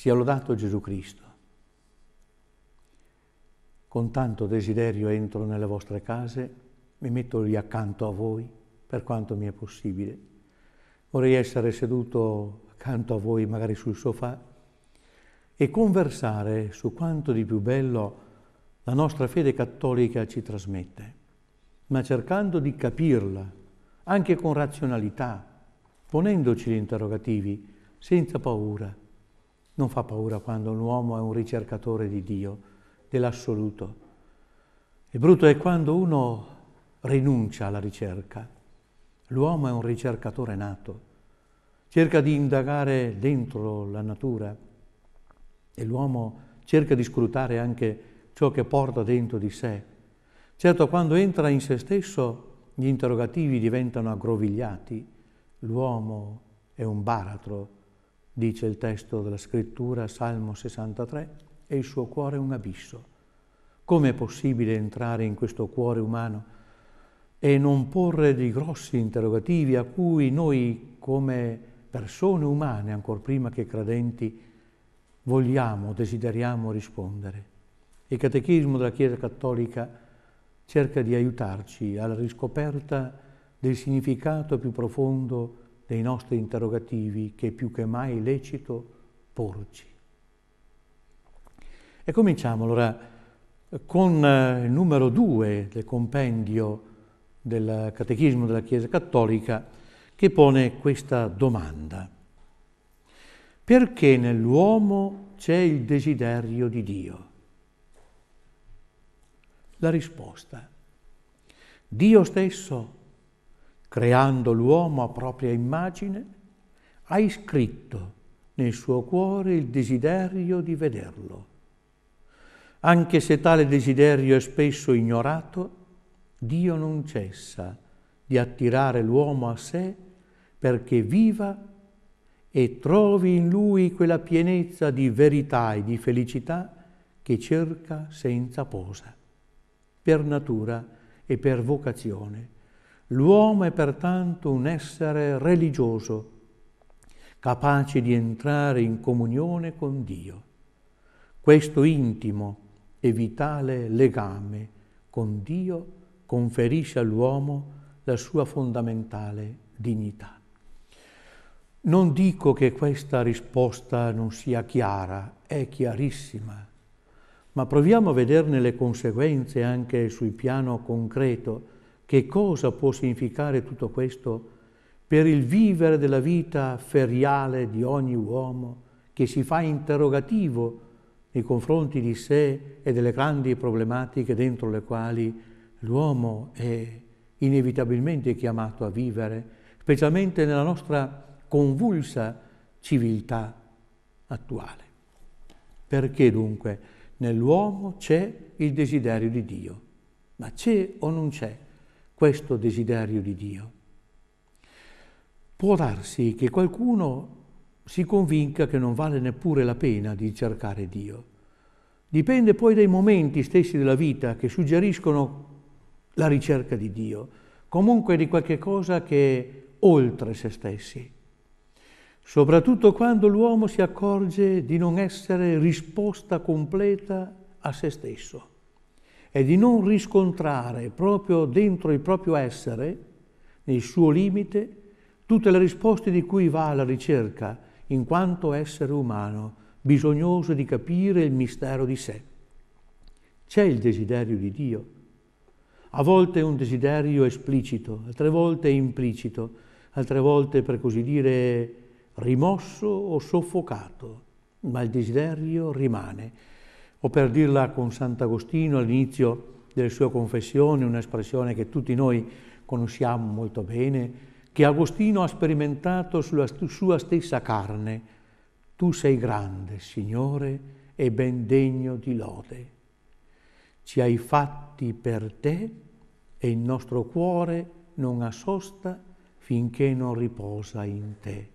Sia lodato Gesù Cristo. Con tanto desiderio entro nelle vostre case, mi metto lì accanto a voi per quanto mi è possibile. Vorrei essere seduto accanto a voi, magari sul sofà, e conversare su quanto di più bello la nostra fede cattolica ci trasmette, ma cercando di capirla, anche con razionalità, ponendoci gli interrogativi, senza paura, non fa paura quando un uomo è un ricercatore di Dio, dell'assoluto. Il brutto è quando uno rinuncia alla ricerca. L'uomo è un ricercatore nato, cerca di indagare dentro la natura e l'uomo cerca di scrutare anche ciò che porta dentro di sé. Certo, quando entra in se stesso, gli interrogativi diventano aggrovigliati. L'uomo è un baratro dice il testo della scrittura, Salmo 63, e il suo cuore è un abisso. Come è possibile entrare in questo cuore umano e non porre dei grossi interrogativi a cui noi come persone umane, ancor prima che credenti, vogliamo, desideriamo rispondere? Il catechismo della Chiesa Cattolica cerca di aiutarci alla riscoperta del significato più profondo dei nostri interrogativi che è più che mai lecito porci. E cominciamo allora con eh, il numero due del compendio del Catechismo della Chiesa Cattolica che pone questa domanda. Perché nell'uomo c'è il desiderio di Dio? La risposta. Dio stesso creando l'uomo a propria immagine, ha iscritto nel suo cuore il desiderio di vederlo. Anche se tale desiderio è spesso ignorato, Dio non cessa di attirare l'uomo a sé perché viva e trovi in lui quella pienezza di verità e di felicità che cerca senza posa, per natura e per vocazione L'uomo è pertanto un essere religioso, capace di entrare in comunione con Dio. Questo intimo e vitale legame con Dio conferisce all'uomo la sua fondamentale dignità. Non dico che questa risposta non sia chiara, è chiarissima, ma proviamo a vederne le conseguenze anche sul piano concreto che cosa può significare tutto questo per il vivere della vita feriale di ogni uomo che si fa interrogativo nei confronti di sé e delle grandi problematiche dentro le quali l'uomo è inevitabilmente chiamato a vivere, specialmente nella nostra convulsa civiltà attuale. Perché dunque nell'uomo c'è il desiderio di Dio? Ma c'è o non c'è? questo desiderio di Dio. Può darsi che qualcuno si convinca che non vale neppure la pena di cercare Dio. Dipende poi dai momenti stessi della vita che suggeriscono la ricerca di Dio, comunque di qualche cosa che è oltre se stessi. Soprattutto quando l'uomo si accorge di non essere risposta completa a se stesso è di non riscontrare proprio dentro il proprio essere, nel suo limite, tutte le risposte di cui va alla ricerca, in quanto essere umano, bisognoso di capire il mistero di sé. C'è il desiderio di Dio. A volte è un desiderio esplicito, altre volte implicito, altre volte, per così dire, rimosso o soffocato, ma il desiderio rimane o per dirla con Sant'Agostino all'inizio delle sue confessioni, un'espressione che tutti noi conosciamo molto bene, che Agostino ha sperimentato sulla sua stessa carne. Tu sei grande, Signore, e ben degno di lode. Ci hai fatti per te e il nostro cuore non ha sosta finché non riposa in te.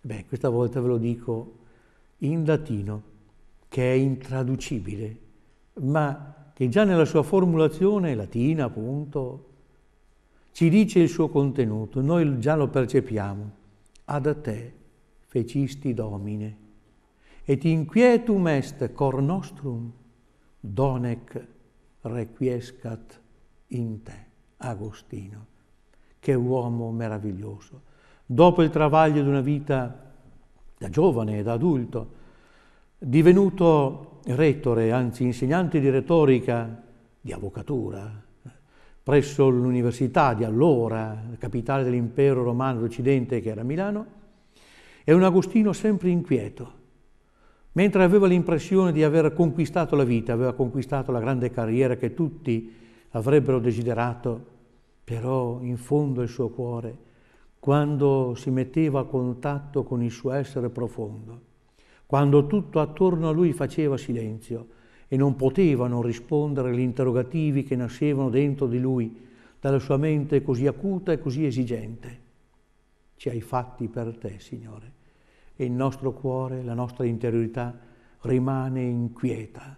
Beh, questa volta ve lo dico in latino che è intraducibile, ma che già nella sua formulazione latina, appunto, ci dice il suo contenuto, noi già lo percepiamo. Ad a te fecisti domine, et inquietum est cor nostrum, donec requiescat in te. Agostino, che uomo meraviglioso. Dopo il travaglio di una vita da giovane e da adulto, Divenuto rettore, anzi insegnante di retorica, di avvocatura, presso l'università di allora, capitale dell'impero romano d'Occidente che era Milano, è un Agostino sempre inquieto. Mentre aveva l'impressione di aver conquistato la vita, aveva conquistato la grande carriera che tutti avrebbero desiderato, però in fondo il suo cuore, quando si metteva a contatto con il suo essere profondo, quando tutto attorno a lui faceva silenzio e non poteva non rispondere agli interrogativi che nascevano dentro di lui dalla sua mente così acuta e così esigente. Ci hai fatti per te, Signore, e il nostro cuore, la nostra interiorità rimane inquieta,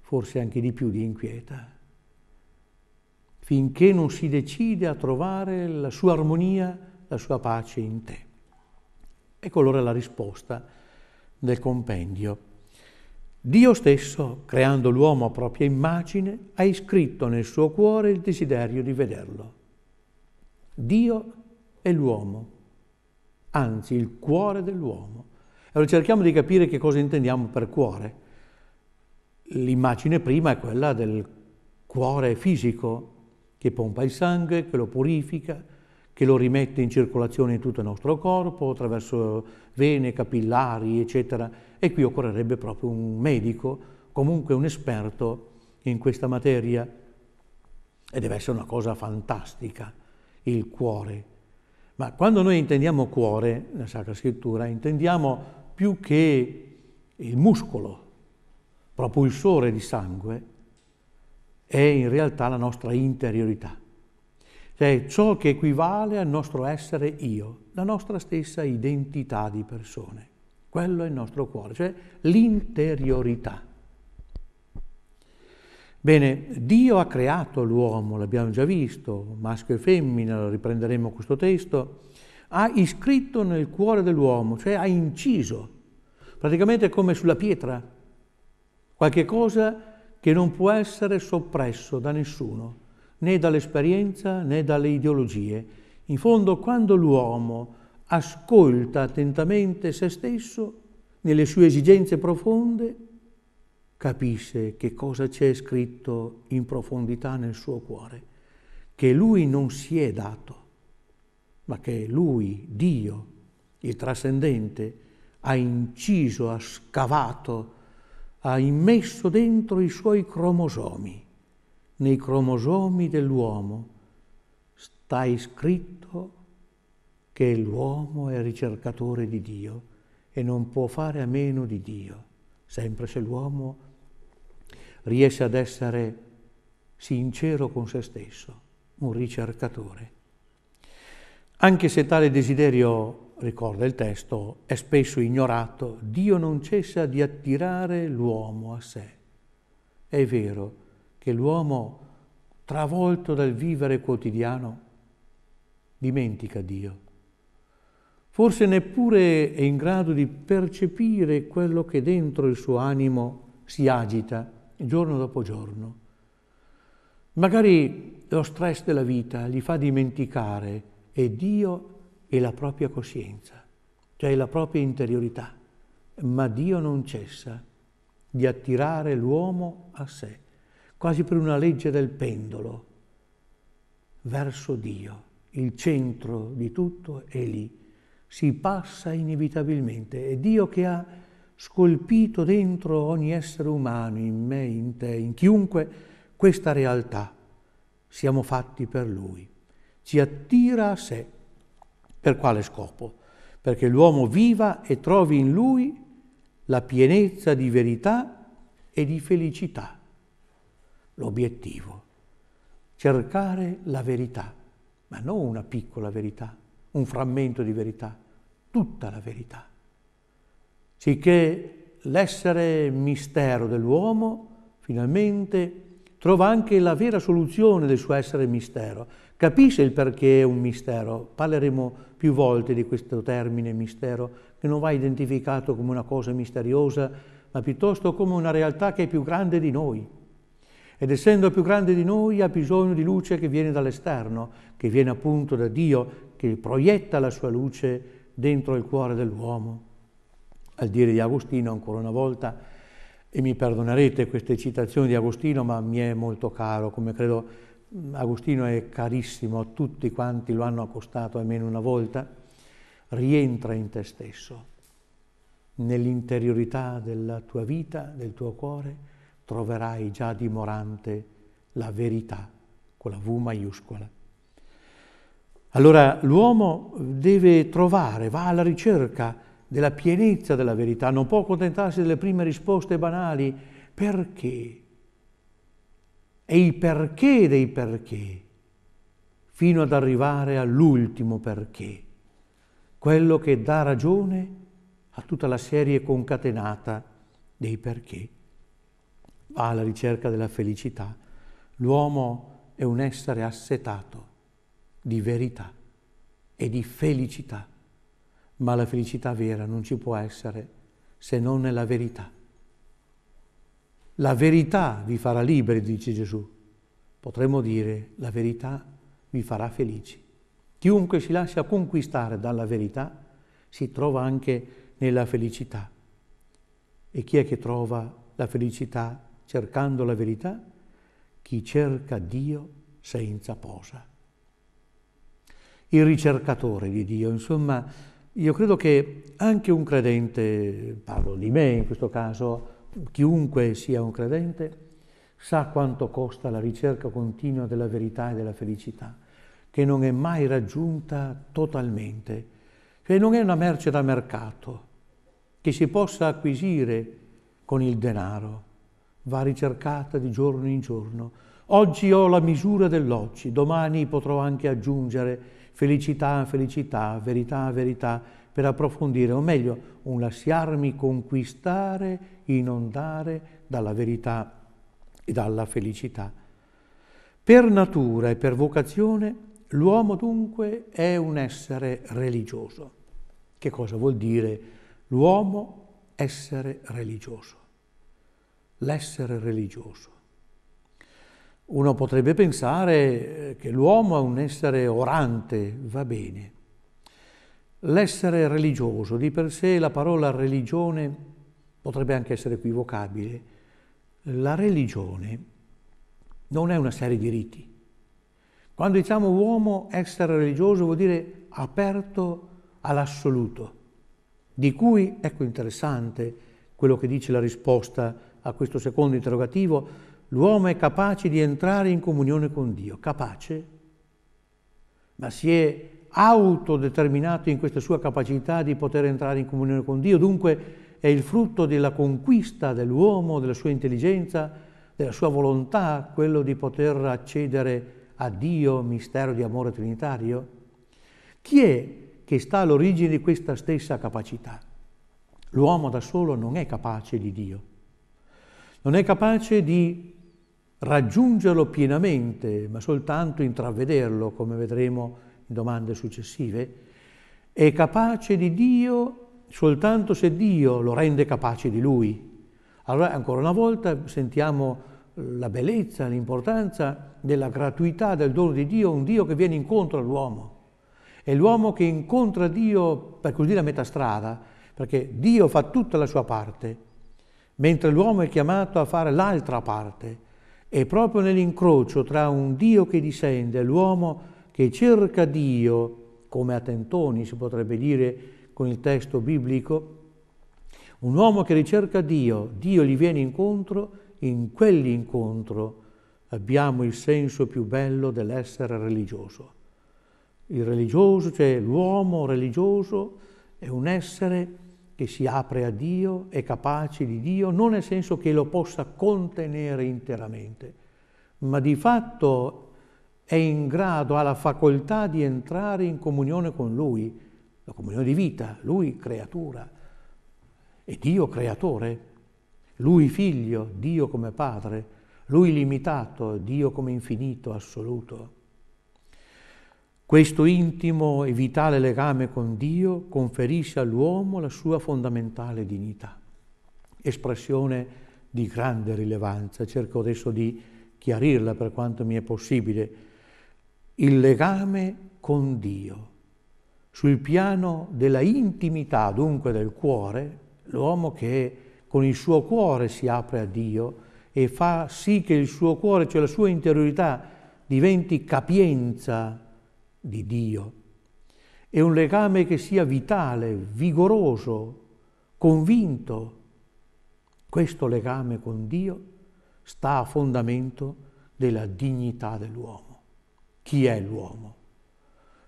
forse anche di più di inquieta, finché non si decide a trovare la sua armonia, la sua pace in te. Ecco allora la risposta del compendio. Dio stesso, creando l'uomo a propria immagine, ha iscritto nel suo cuore il desiderio di vederlo. Dio è l'uomo, anzi il cuore dell'uomo. Allora cerchiamo di capire che cosa intendiamo per cuore. L'immagine prima è quella del cuore fisico che pompa il sangue, che lo purifica, che lo rimette in circolazione in tutto il nostro corpo, attraverso vene, capillari, eccetera. E qui occorrerebbe proprio un medico, comunque un esperto in questa materia. E deve essere una cosa fantastica, il cuore. Ma quando noi intendiamo cuore, nella Sacra Scrittura, intendiamo più che il muscolo, propulsore di sangue, è in realtà la nostra interiorità è ciò che equivale al nostro essere io, la nostra stessa identità di persone. Quello è il nostro cuore, cioè l'interiorità. Bene, Dio ha creato l'uomo, l'abbiamo già visto, maschio e femmina, riprenderemo questo testo, ha iscritto nel cuore dell'uomo, cioè ha inciso, praticamente come sulla pietra, qualche cosa che non può essere soppresso da nessuno né dall'esperienza né dalle ideologie. In fondo, quando l'uomo ascolta attentamente se stesso, nelle sue esigenze profonde, capisce che cosa c'è scritto in profondità nel suo cuore, che lui non si è dato, ma che lui, Dio, il trascendente, ha inciso, ha scavato, ha immesso dentro i suoi cromosomi nei cromosomi dell'uomo sta scritto che l'uomo è ricercatore di Dio e non può fare a meno di Dio, sempre se l'uomo riesce ad essere sincero con se stesso, un ricercatore. Anche se tale desiderio, ricorda il testo, è spesso ignorato, Dio non cessa di attirare l'uomo a sé. È vero, che l'uomo, travolto dal vivere quotidiano, dimentica Dio. Forse neppure è in grado di percepire quello che dentro il suo animo si agita giorno dopo giorno. Magari lo stress della vita gli fa dimenticare e Dio e la propria coscienza, cioè la propria interiorità. Ma Dio non cessa di attirare l'uomo a sé quasi per una legge del pendolo, verso Dio. Il centro di tutto è lì. Si passa inevitabilmente. È Dio che ha scolpito dentro ogni essere umano, in me, in te, in chiunque, questa realtà. Siamo fatti per Lui. Ci attira a sé. Per quale scopo? Perché l'uomo viva e trovi in Lui la pienezza di verità e di felicità l'obiettivo, cercare la verità, ma non una piccola verità, un frammento di verità, tutta la verità. Sicché l'essere mistero dell'uomo finalmente trova anche la vera soluzione del suo essere mistero, capisce il perché è un mistero, parleremo più volte di questo termine mistero, che non va identificato come una cosa misteriosa, ma piuttosto come una realtà che è più grande di noi, ed essendo più grande di noi ha bisogno di luce che viene dall'esterno, che viene appunto da Dio, che proietta la sua luce dentro il cuore dell'uomo. Al dire di Agostino ancora una volta, e mi perdonerete queste citazioni di Agostino, ma mi è molto caro, come credo mm, Agostino è carissimo a tutti quanti lo hanno accostato almeno una volta, rientra in te stesso, nell'interiorità della tua vita, del tuo cuore, troverai già dimorante la verità con la V maiuscola. Allora l'uomo deve trovare, va alla ricerca della pienezza della verità, non può accontentarsi delle prime risposte banali. Perché? E i perché dei perché, fino ad arrivare all'ultimo perché, quello che dà ragione a tutta la serie concatenata dei perché va alla ricerca della felicità, l'uomo è un essere assetato di verità e di felicità, ma la felicità vera non ci può essere se non nella verità. La verità vi farà liberi, dice Gesù. Potremmo dire la verità vi farà felici. Chiunque si lascia conquistare dalla verità si trova anche nella felicità. E chi è che trova la felicità cercando la verità, chi cerca Dio senza posa. Il ricercatore di Dio, insomma, io credo che anche un credente, parlo di me in questo caso, chiunque sia un credente, sa quanto costa la ricerca continua della verità e della felicità, che non è mai raggiunta totalmente, che cioè non è una merce da mercato che si possa acquisire con il denaro va ricercata di giorno in giorno. Oggi ho la misura dell'oggi, domani potrò anche aggiungere felicità, felicità, verità, verità, per approfondire, o meglio, un lasciarmi conquistare, inondare dalla verità e dalla felicità. Per natura e per vocazione l'uomo dunque è un essere religioso. Che cosa vuol dire l'uomo essere religioso? l'essere religioso. Uno potrebbe pensare eh, che l'uomo è un essere orante, va bene. L'essere religioso, di per sé la parola religione potrebbe anche essere equivocabile. La religione non è una serie di riti. Quando diciamo uomo, essere religioso vuol dire aperto all'assoluto, di cui, ecco interessante quello che dice la risposta a questo secondo interrogativo, l'uomo è capace di entrare in comunione con Dio, capace, ma si è autodeterminato in questa sua capacità di poter entrare in comunione con Dio, dunque è il frutto della conquista dell'uomo, della sua intelligenza, della sua volontà, quello di poter accedere a Dio, mistero di amore trinitario? Chi è che sta all'origine di questa stessa capacità? L'uomo da solo non è capace di Dio non è capace di raggiungerlo pienamente, ma soltanto intravederlo, come vedremo in domande successive, è capace di Dio soltanto se Dio lo rende capace di lui. Allora ancora una volta sentiamo eh, la bellezza, l'importanza della gratuità del dono di Dio, un Dio che viene incontro all'uomo. È l'uomo che incontra Dio, per così dire, a metà strada, perché Dio fa tutta la sua parte, mentre l'uomo è chiamato a fare l'altra parte. E proprio nell'incrocio tra un Dio che discende e l'uomo che cerca Dio, come a tentoni si potrebbe dire con il testo biblico, un uomo che ricerca Dio, Dio gli viene incontro, in quell'incontro abbiamo il senso più bello dell'essere religioso. Il religioso, cioè l'uomo religioso, è un essere religioso che si apre a Dio, è capace di Dio, non nel senso che lo possa contenere interamente, ma di fatto è in grado, ha la facoltà di entrare in comunione con Lui, la comunione di vita, Lui creatura e Dio creatore, Lui figlio, Dio come padre, Lui limitato, Dio come infinito, assoluto. Questo intimo e vitale legame con Dio conferisce all'uomo la sua fondamentale dignità, espressione di grande rilevanza. Cerco adesso di chiarirla per quanto mi è possibile. Il legame con Dio. Sul piano della intimità, dunque del cuore, l'uomo che con il suo cuore si apre a Dio e fa sì che il suo cuore, cioè la sua interiorità, diventi capienza di Dio. È un legame che sia vitale, vigoroso, convinto. Questo legame con Dio sta a fondamento della dignità dell'uomo. Chi è l'uomo?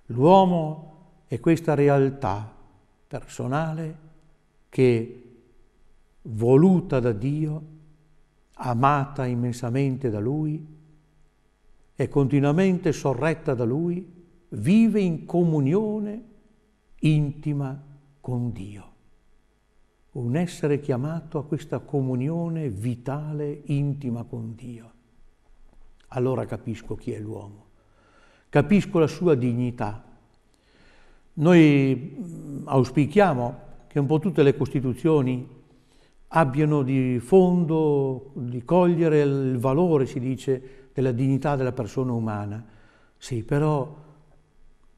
L'uomo è questa realtà personale che, voluta da Dio, amata immensamente da Lui, è continuamente sorretta da Lui, vive in comunione intima con Dio. Un essere chiamato a questa comunione vitale, intima con Dio. Allora capisco chi è l'uomo, capisco la sua dignità. Noi mm, auspichiamo che un po' tutte le Costituzioni abbiano di fondo, di cogliere il valore, si dice, della dignità della persona umana. Sì, però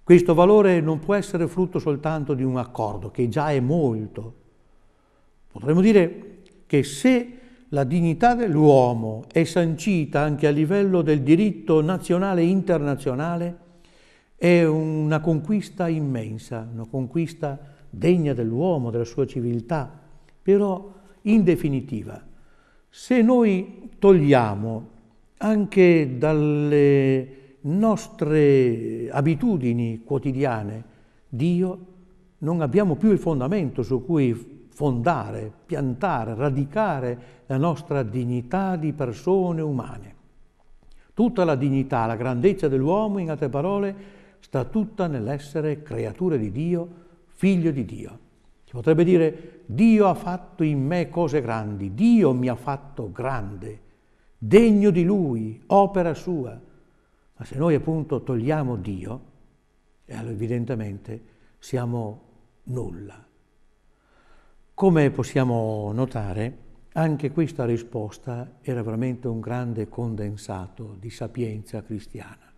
questo valore non può essere frutto soltanto di un accordo, che già è molto. Potremmo dire che se la dignità dell'uomo è sancita anche a livello del diritto nazionale e internazionale, è una conquista immensa, una conquista degna dell'uomo, della sua civiltà. Però, in definitiva, se noi togliamo anche dalle nostre abitudini quotidiane, Dio, non abbiamo più il fondamento su cui fondare, piantare, radicare la nostra dignità di persone umane. Tutta la dignità, la grandezza dell'uomo, in altre parole, sta tutta nell'essere creatura di Dio, figlio di Dio. Si potrebbe dire Dio ha fatto in me cose grandi, Dio mi ha fatto grande, degno di Lui, opera sua. Ma se noi appunto togliamo Dio, eh, allora evidentemente siamo nulla. Come possiamo notare, anche questa risposta era veramente un grande condensato di sapienza cristiana.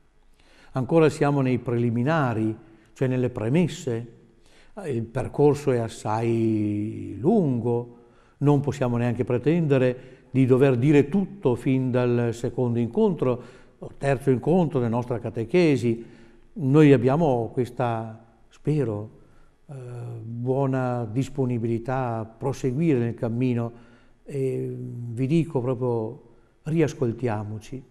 Ancora siamo nei preliminari, cioè nelle premesse. Il percorso è assai lungo, non possiamo neanche pretendere di dover dire tutto fin dal secondo incontro, terzo incontro della nostra catechesi, noi abbiamo questa, spero, eh, buona disponibilità a proseguire nel cammino e mm, vi dico proprio riascoltiamoci.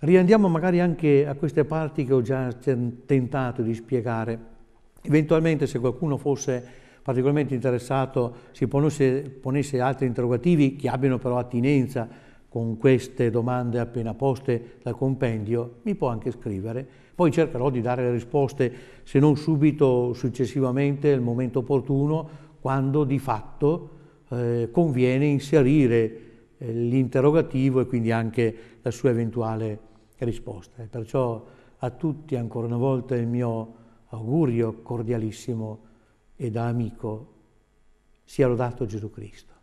Riandiamo magari anche a queste parti che ho già tentato di spiegare. Eventualmente se qualcuno fosse particolarmente interessato si ponesse, ponesse altri interrogativi che abbiano però attinenza con queste domande appena poste dal compendio, mi può anche scrivere. Poi cercherò di dare le risposte, se non subito, successivamente, al momento opportuno, quando di fatto eh, conviene inserire eh, l'interrogativo e quindi anche la sua eventuale risposta. E perciò a tutti ancora una volta il mio augurio cordialissimo e da amico. Sia lodato Gesù Cristo.